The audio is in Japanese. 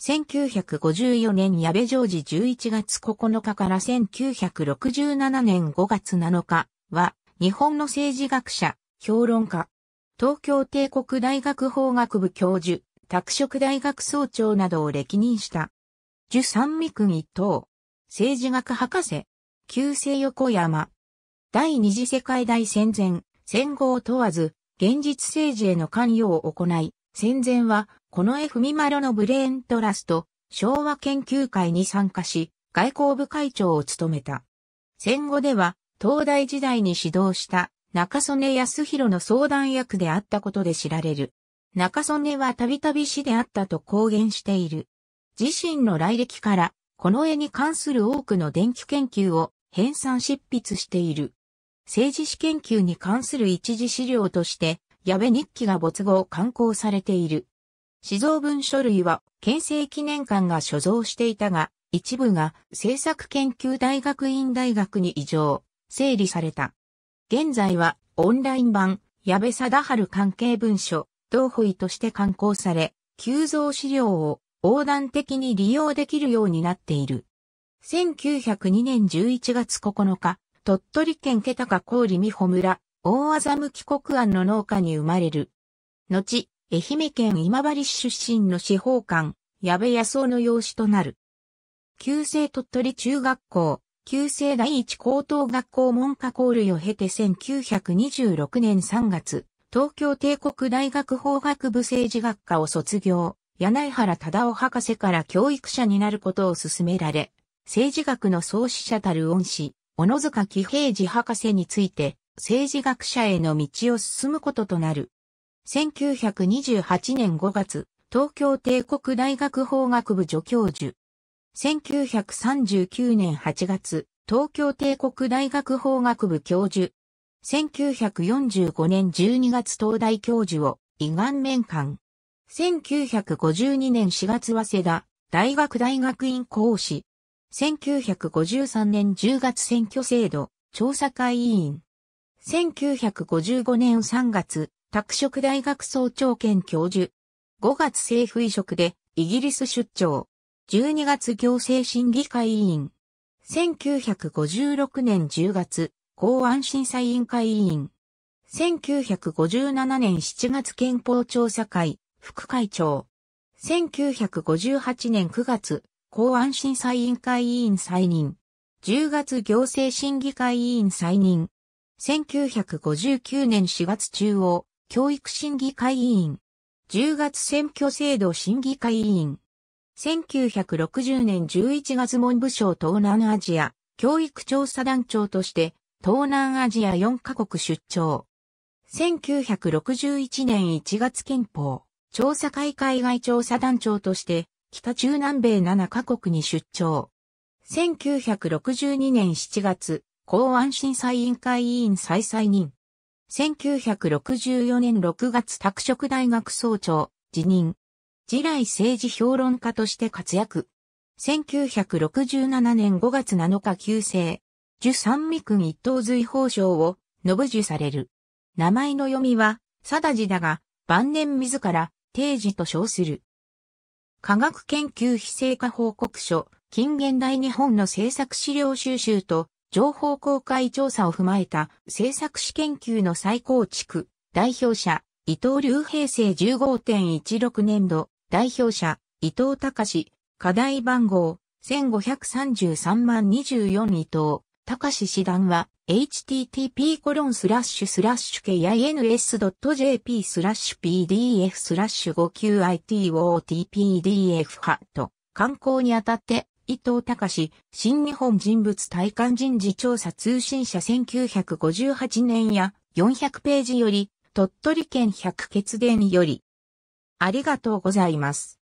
1954年矢部常時11月9日から1967年5月7日は、日本の政治学者、評論家、東京帝国大学法学部教授、拓殖大学総長などを歴任した。樹三三君一等、政治学博士、旧制横山。第二次世界大戦前、戦後を問わず、現実政治への関与を行い、戦前はこの江文丸のブレーントラスト、昭和研究会に参加し、外交部会長を務めた。戦後では、東大時代に指導した中曽根康弘の相談役であったことで知られる。中曽根はたびたび死であったと公言している。自身の来歴から、この絵に関する多くの電気研究を編纂執筆している。政治史研究に関する一時資料として、矢部日記が没後刊行されている。死蔵文書類は、県政記念館が所蔵していたが、一部が政策研究大学院大学に移譲、整理された。現在は、オンライン版、矢部貞治関係文書、同保位として刊行され、急増資料を横断的に利用できるようになっている。1902年11月9日、鳥取県タ高郡美穂村、大麻向国安の農家に生まれる。後、愛媛県今治市出身の司法官、矢部康夫の養子となる。旧制鳥取中学校、旧制第一高等学校文科交類を経て1926年3月、東京帝国大学法学部政治学科を卒業、柳原忠夫博士から教育者になることを勧められ、政治学の創始者たる恩師、小野塚喜平次博士について、政治学者への道を進むこととなる。1928年5月、東京帝国大学法学部助教授。1939年8月、東京帝国大学法学部教授。1945年12月東大教授を、胃がん面官。1952年4月早稲田、大学大学院講師。1953年10月選挙制度、調査会委員。1955年3月、拓殖大学総長兼教授。5月政府移植でイギリス出張。12月行政審議会委員。1956年10月、公安審査委員会委員。1957年7月憲法調査会、副会長。1958年9月、公安審査委員会委員再任。10月行政審議会委員再任。1959年4月中央、教育審議会委員。10月選挙制度審議会委員。1960年11月文部省東南アジア教育調査団長として東南アジア4カ国出張。1961年1月憲法調査会海外調査団長として北中南米7カ国に出張。1962年7月公安審査委員会委員再々任。1964年6月拓殖大学総長、辞任。次来政治評論家として活躍。1967年5月7日旧姓、樹三味君一等随法賞を、のぶ樹される。名前の読みは、定治だが、晩年自ら、定時と称する。科学研究非成果報告書、近現代日本の政策資料収集と、情報公開調査を踏まえた政策史研究の再構築、代表者、伊藤隆平成15.16年度、代表者、伊藤隆、課題番号、1533万24伊藤、隆師団は、http コロンスラッシュスラッシュ kins.jp スラッシュ pdf スラッシュ 59itotpdf ハット、観光にあたって、伊藤隆、新日本人物体感人事調査通信社1958年や400ページより、鳥取県百血伝より。ありがとうございます。